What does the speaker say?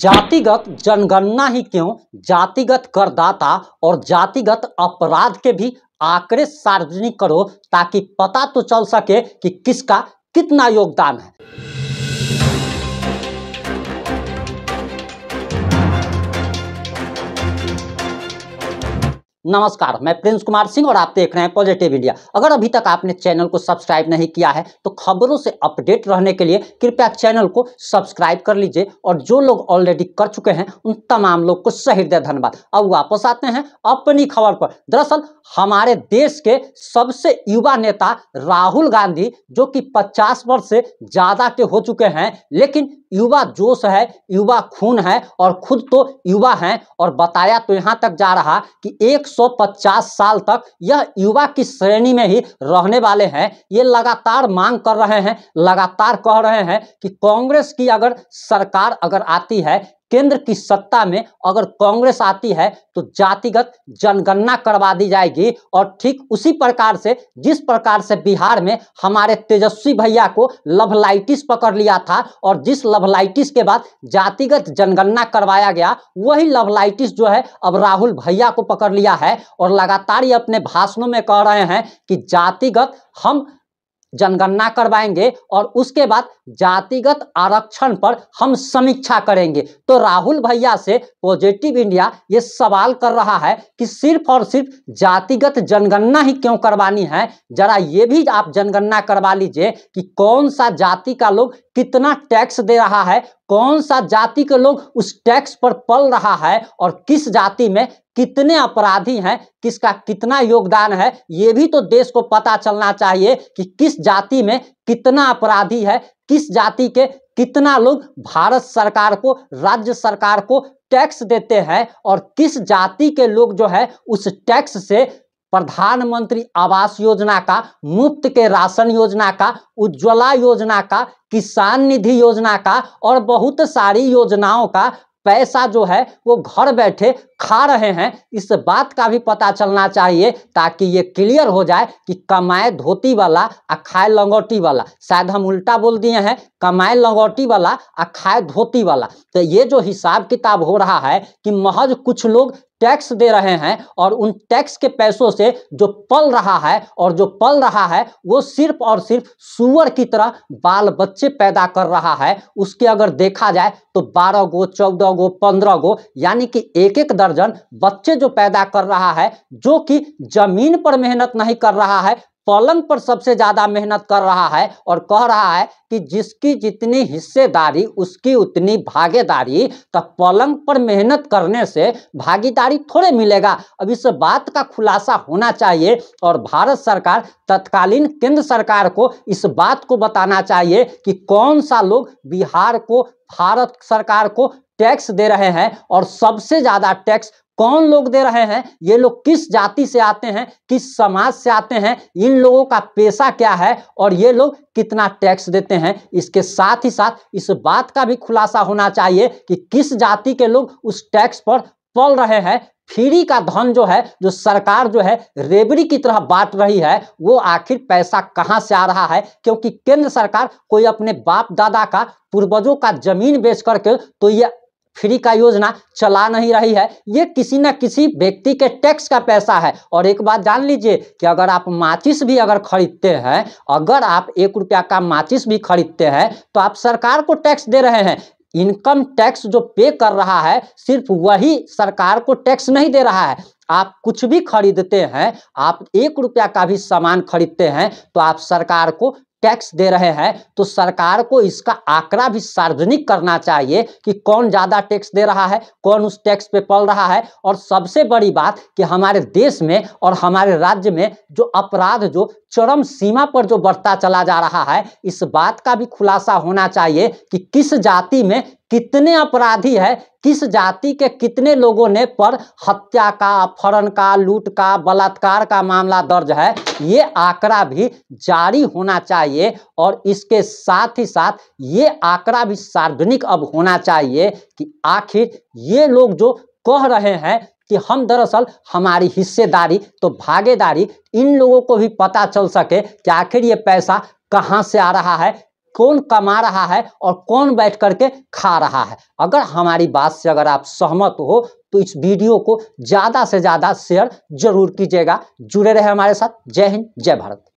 जातिगत जनगणना ही क्यों जातिगत करदाता और जातिगत अपराध के भी आंकड़े सार्वजनिक करो ताकि पता तो चल सके कि किसका कितना योगदान है नमस्कार मैं प्रिंस कुमार सिंह और आप देख रहे हैं पॉजिटिव इंडिया अगर अभी तक आपने चैनल को सब्सक्राइब नहीं किया है तो खबरों से अपडेट रहने के लिए कृपया चैनल को सब्सक्राइब कर लीजिए और जो लोग ऑलरेडी कर चुके हैं उन तमाम लोग को सहृदय धन्यवाद अब वापस आते हैं अपनी खबर पर दरअसल हमारे देश के सबसे युवा नेता राहुल गांधी जो कि पचास वर्ष से ज़्यादा के हो चुके हैं लेकिन युवा जोश है युवा खून है और खुद तो युवा हैं और बताया तो यहाँ तक जा रहा कि 150 साल तक यह युवा की श्रेणी में ही रहने वाले हैं ये लगातार मांग कर रहे हैं लगातार कह रहे हैं कि कांग्रेस की अगर सरकार अगर आती है केंद्र की सत्ता में अगर कांग्रेस आती है तो जातिगत जनगणना करवा दी जाएगी और ठीक उसी प्रकार से जिस प्रकार से बिहार में हमारे तेजस्वी भैया को लभलाइटिस पकड़ लिया था और जिस लभलाइटिस के बाद जातिगत जनगणना करवाया गया वही लभलाइटिस जो है अब राहुल भैया को पकड़ लिया है और लगातार ये अपने भाषणों में कह रहे हैं कि जातिगत हम जनगणना करवाएंगे और उसके बाद जातिगत आरक्षण पर हम समीक्षा करेंगे तो राहुल भैया से पॉजिटिव इंडिया ये सवाल कर रहा है कि सिर्फ और सिर्फ जातिगत जनगणना ही क्यों करवानी है जरा ये भी आप जनगणना करवा लीजिए कि कौन सा जाति का लोग कितना टैक्स दे रहा है कौन सा जाति के लोग उस टैक्स पर पल रहा है और किस जाति में कितने अपराधी हैं किसका कितना योगदान है ये भी तो देश को पता चलना चाहिए कि किस जाति में कितना अपराधी है किस जाति के कितना लोग भारत सरकार को राज्य सरकार को टैक्स देते हैं और किस जाति के लोग जो है उस टैक्स से प्रधानमंत्री आवास योजना का मुफ्त के राशन योजना का उज्ज्वला योजना का किसान निधि योजना का और बहुत सारी योजनाओं का पैसा जो है वो घर बैठे खा रहे हैं इस बात का भी पता चलना चाहिए ताकि ये क्लियर हो जाए कि कमाए धोती वाला आ खाए लंगोटी वाला शायद हम उल्टा बोल दिए हैं कमाए लंगोटी वाला आ खाए धोती वाला तो ये जो हिसाब किताब हो रहा है कि महज कुछ लोग टैक्स दे रहे हैं और उन टैक्स के पैसों से जो पल रहा है और जो पल रहा है वो सिर्फ और सिर्फ सुअर की तरह बाल बच्चे पैदा कर रहा है उसके अगर देखा जाए तो बारह गो चौदह गो पंद्रह गो यानी कि एक एक दर्जन बच्चे जो पैदा कर रहा है जो कि जमीन पर मेहनत नहीं कर रहा है पलंग पर सबसे ज्यादा मेहनत कर रहा है और कह रहा है कि जिसकी जितनी हिस्सेदारी उसकी उतनी भागीदारी तो पलंग पर मेहनत करने से भागीदारी थोड़े मिलेगा अब इस बात का खुलासा होना चाहिए और भारत सरकार तत्कालीन केंद्र सरकार को इस बात को बताना चाहिए कि कौन सा लोग बिहार को भारत सरकार को टैक्स दे रहे हैं और सबसे ज़्यादा टैक्स कौन लोग दे रहे हैं ये लोग किस जाति से आते हैं किस समाज से आते हैं इन लोगों का पेशा क्या है और ये लोग कितना टैक्स देते हैं इसके साथ ही साथ इस बात का भी खुलासा होना चाहिए कि किस जाति के लोग उस टैक्स पर पल रहे हैं फ्री का धन जो है जो सरकार जो है रेबरी की तरह बांट रही है वो आखिर पैसा कहाँ से आ रहा है क्योंकि केंद्र सरकार कोई अपने बाप दादा का पूर्वजों का जमीन बेच करके तो ये फ्री का योजना चला नहीं रही है ये किसी न किसी व्यक्ति के टैक्स का पैसा है और एक बात जान लीजिए कि अगर आप माचिस भी अगर खरीदते हैं अगर आप एक रुपया का माचिस भी खरीदते हैं तो आप सरकार को टैक्स दे रहे हैं इनकम टैक्स जो पे कर रहा है सिर्फ वही सरकार को टैक्स नहीं दे रहा है आप कुछ भी खरीदते हैं आप एक रुपया का भी सामान खरीदते हैं तो आप सरकार को टैक्स दे रहे हैं तो सरकार को इसका आंकड़ा भी सार्वजनिक करना चाहिए कि कौन ज़्यादा टैक्स दे रहा है कौन उस टैक्स पे पल रहा है और सबसे बड़ी बात कि हमारे देश में और हमारे राज्य में जो अपराध जो चरम सीमा पर जो बढ़ता चला जा रहा है इस बात का भी खुलासा होना चाहिए कि किस जाति में कितने अपराधी है किस जाति के कितने लोगों ने पर हत्या का अपहरण का लूट का बलात्कार का मामला दर्ज है ये आंकड़ा भी जारी होना चाहिए और इसके साथ ही साथ ये आंकड़ा भी सार्वजनिक अब होना चाहिए कि आखिर ये लोग जो कह रहे हैं कि हम दरअसल हमारी हिस्सेदारी तो भागीदारी इन लोगों को भी पता चल सके कि आखिर ये पैसा कहाँ से आ रहा है कौन कमा रहा है और कौन बैठ करके खा रहा है अगर हमारी बात से अगर आप सहमत हो तो इस वीडियो को ज़्यादा से ज़्यादा शेयर जरूर कीजिएगा जुड़े रहे हमारे साथ जय हिंद जय भारत